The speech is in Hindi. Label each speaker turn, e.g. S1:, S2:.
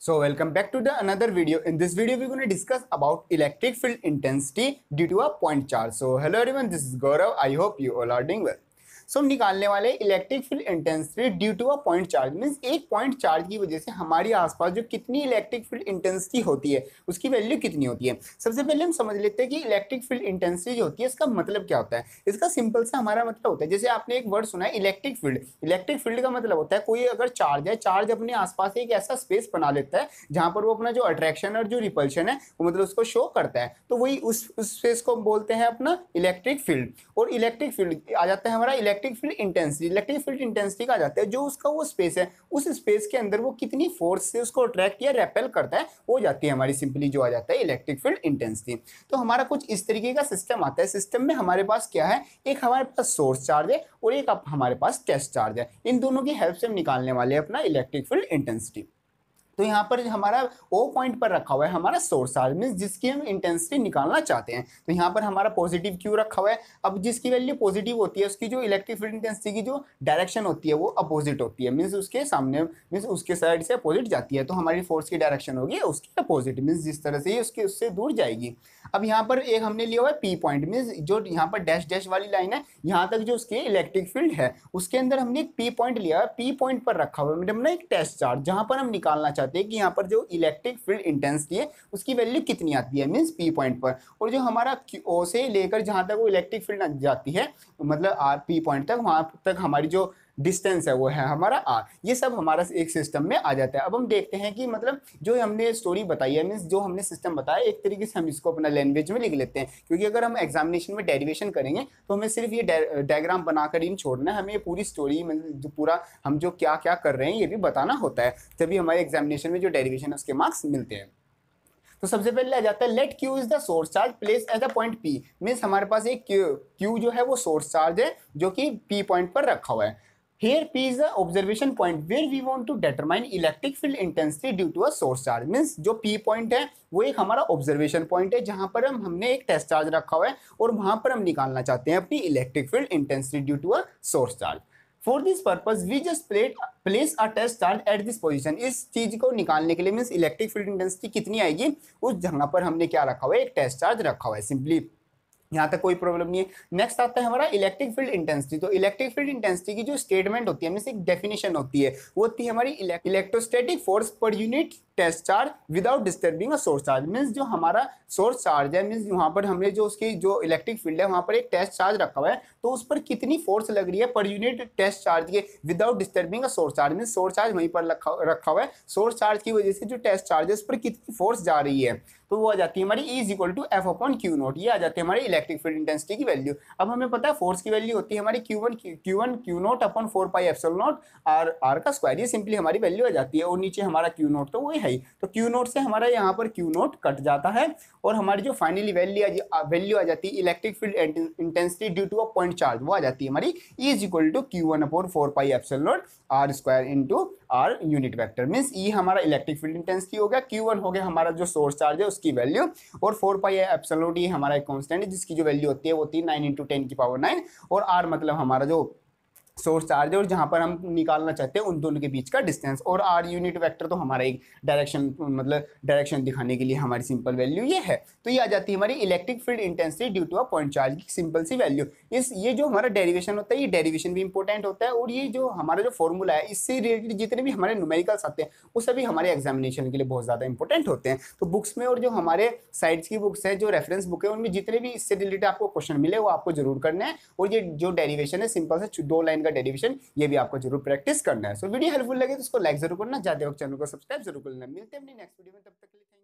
S1: So welcome back to the another video. In this video, we're going to discuss about electric field intensity due to a point charge. So hello everyone, this is Gaurav. I hope you all are doing well. सो हम निकालने वाले electric field intensity due to a point charge means एक पॉइंट चार्ज की वजह से हमारे आसपास जो कितनी इलेक्ट्रिक फील्ड इंटेंसिटी होती है उसकी वैल्यू कितनी होती है सबसे पहले हम समझ लेते हैं कि इलेक्ट्रिक फील्ड इंटेंसिटी जो होती है इसका मतलब क्या होता है इसका सिंपल सा हमारा मतलब होता है जैसे आपने एक वर्ड सुना है इलेक्ट्रिक फील्ड इलेक्ट्रिक फील्ड का मतलब होता है कोई अगर चार्ज है चार्ज अपने आसपास एक ऐसा स्पेस बना लेता है जहाँ पर वो अपना जो अट्रैक्शन और जो रिपल्शन है वो मतलब उसको शो करता है तो वही उस स्पेस को बोलते हैं अपना इलेक्ट्रिक फील्ड और इलेक्ट्रिक फील्ड आ जाता है हमारा electric electric field intensity electric field intensity का जाता है जो उसका वो स्पेस है उस स्पेस के अंदर वो कितनी फोर्स से उसको अट्रैक्ट या रेपेल करता है वो जाती है हमारी सिंपली जो आ जाता है इलेक्ट्रिक फील्ड इंटेंसिटी तो हमारा कुछ इस तरीके का सिस्टम आता है सिस्टम में हमारे पास क्या है एक हमारे पास सोर्स चार्ज है और एक हमारे पास टेस्ट चार्ज है इन दोनों की हेल्प से हम निकालने वाले हैं अपना इलेक्ट्रिक फील्ड इंटेंसिटी तो यहाँ पर हमारा ओ पॉइंट पर रखा हुआ है हमारा सोर्स चार्ज मीन जिसकी हम इंटेंसिटी निकालना चाहते हैं तो यहाँ पर हमारा पॉजिटिव क्यू रखा हुआ है अब जिसकी वैल्यू पॉजिटिव होती है उसकी जो इलेक्ट्रिक फील्ड इंटेंसिटी की जो डायरेक्शन होती है वो अपोजिट होती है मीन्स उसके सामने मीन्स उसके साइड से अपोजिट जाती है तो हमारी फोर्स की डायरेक्शन होगी उसकी अपोजिट मीन्स जिस तरह से ये उसके उससे दूर जाएगी अब यहाँ पर एक हमने लिया हुआ है पी पॉइंट मीन्स जो यहाँ पर डैश डैश वाली लाइन है यहाँ तक जो उसकी इलेक्ट्रिक फील्ड है उसके अंदर हमने एक पी पॉइंट लिया है पी पॉइंट पर रखा हुआ है मतलब ना एक टेस्ट चार्ज जहाँ पर हम निकालना चाहते जाते हैं कि यहाँ पर जो इलेक्ट्रिक फील्ड इंटेंसिटी है उसकी वैल्यू कितनी आती है मीन्स पी पॉइंट पर और जो हमारा ओ से लेकर जहाँ तक वो इलेक्ट्रिक फील्ड जाती है मतलब आर पी पॉइंट तक वहाँ तक हमारी जो डिस्टेंस है वो है हमारा आर ये सब हमारा एक सिस्टम में आ जाता है अब हम देखते हैं कि मतलब जो हमने स्टोरी बताई है मीन्स जो हमने सिस्टम बताया एक तरीके से हम इसको अपना लैंग्वेज में लिख लेते हैं क्योंकि अगर हम एग्जामिनेशन में डेरिवेशन करेंगे तो हमें सिर्फ ये डायग्राम बनाकर ही छोड़ना है हमें ये पूरी स्टोरी मतलब पूरा हम जो क्या क्या कर रहे हैं ये भी बताना होता है तभी हमारे एग्जामिनेशन में जो डेरिवेशन है उसके मार्क्स मिलते हैं तो सबसे पहले आ जाता है let q is the source charge place at the point P means हमारे पास एक क्यू क्यू जो है वो सोर्स चार्ज है जो कि पी पॉइंट पर रखा हुआ है here p is the observation point where we want to determine electric field intensity due to a source charge means जो p point है वो एक हमारा observation point है जहाँ पर हम हमने एक test charge रखा हुआ है और वहाँ पर हम निकालना चाहते हैं अपनी electric field intensity due to a source charge for this purpose we just plate place a test charge at this position इस चीज को निकालने के लिए मीन्स इलेक्ट्रिक फील्ड इंटेंसिटी कितनी आएगी उस जगह पर हमने क्या रखा हुआ है एक टेस्ट चार्ज रखा हुआ है सिंपली यहाँ तक कोई प्रॉब्लम नहीं है नेक्स्ट आता है हमारा इलेक्ट्रिक फील्ड इंटेंसिटी तो इलेक्ट्रिक फील्ड इंटेंसिटी की जो स्टेटमेंट होती है मीन एक डेफिनेशन होती है वो होती है हमारी electrostatic force per unit test charge without disturbing source charge means जो हमारा सोर्स चार्ज है मीन्स वहाँ पर हमने जो उसकी जो इलेक्ट्रिक फील्ड है वहाँ पर एक टेस्ट चार्ज रखा हुआ है तो उस पर कितनी फोर्स लग रही है पर यूनिट टेस्ट चार्ज के without disturbing source charge means source charge वहीं पर रखा हुआ है सोर्स चार्ज की वजह से जो टेस्ट चार्ज है उस पर कितनी फोर्स जा रही है तो वो आ जाती है हमारी E is equal to F upon q naught ये आ जाती है हमारी इलेक्ट्रिक फील्ड इंटेंसिटी की वैल्यू अब हमें पता है फोर्स की वैल्यू होती है हमारी q one q one q naught upon four pi F naught r r का स्क्वायर ये सिंपली हमारी वैल्यू आ जाती है और नीचे हमारा क्यू नोट तो वही है ही तो क्यू नोट से हमारा यहाँ पर क्यू नोट कट जाता है और हमारी जो फाइनली वैल्यू वैल्यू आ जाती है electric field intensity due to a point charge वो आ जाती है हमारी is equal to q one upon four pi epsilon naught r square into r unit vector means E हमारा इलेक्ट्रिक फील्ड इंटेंसिटी हो गया क्यू वन हो गया हमारा जो सोर्स चार्ज है उसकी वैल्यू और फोर पाई एप्सल नोट ये हमारा एक कॉन्स्टेंट है जिसकी जो वैल्यू होती है वो होती है नाइन इंटू टेन की पावर नाइन और आर मतलब हमारा जो सोर्स चार्ज और जहाँ पर हम निकालना चाहते हैं उन दोनों के बीच का डिस्टेंस और आर यूनिट वेक्टर तो हमारा एक डायरेक्शन मतलब डायरेक्शन दिखाने के लिए हमारी सिंपल वैल्यू ये है तो ये आ जाती है हमारी electric field intensity due to a point charge की सिंपल सी वैल्यू इस ये जो हमारा डेरीवेशन होता है ये डेरीवेशन भी इंपॉर्टेंट होता है और ये जो हमारा जो फॉर्मूला है इससे रिलेटेड जितने भी हमारे न्यूमेरिकल्स आते हैं वो सभी हमारे एग्जामिनेशन के लिए बहुत ज़्यादा इंपॉर्टेंट होते हैं तो बुक्स में और जो हमारे साइड्स की बुक्स हैं जो रेफरेंस बुक है उनमें जितने भी इससे रिलेटेड आपको क्वेश्चन मिले वो आपको जरूर करने हैं और ये जो डेरीवेशन है सिंपल से दो लाइन का का डेरिवेशन ये भी आपको जरूर प्रैक्टिस करना है सो वीडियो हेल्पफुल लगे तो उसको लाइक जरूर करना जाते वक्त चैनल को सब्सक्राइब जरूर करना मिलते हैं नेक्स्ट वीडियो में तब तक